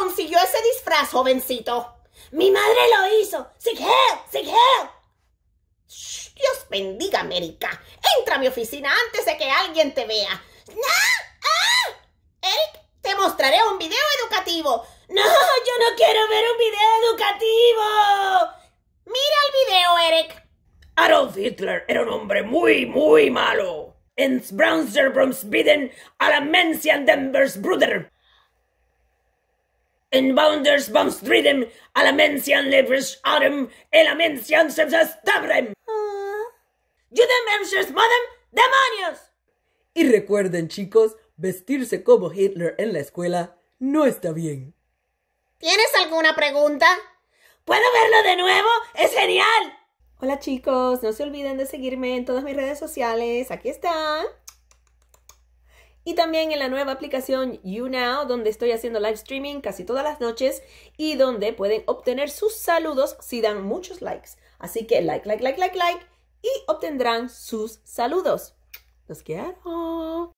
consiguió ese disfraz, jovencito? Mi madre lo hizo. ¡Sig help! Dios bendiga, América. Entra a mi oficina antes de que alguien te vea. ¡No! ¡Ah! Eric, te mostraré un video educativo. No, yo no quiero ver un video educativo. Mira el video, Eric. Adolf Hitler era un hombre muy, muy malo. En Browns Biden a la Denver's Brother. En bounders bums a la mensian libres, autumn e la ah. demonios. Y recuerden, chicos, vestirse como Hitler en la escuela no está bien. ¿Tienes alguna pregunta? ¿Puedo verlo de nuevo? ¡Es genial! Hola chicos, no se olviden de seguirme en todas mis redes sociales. Aquí están y también en la nueva aplicación YouNow, donde estoy haciendo live streaming casi todas las noches y donde pueden obtener sus saludos si dan muchos likes. Así que like, like, like, like, like y obtendrán sus saludos. Los quiero.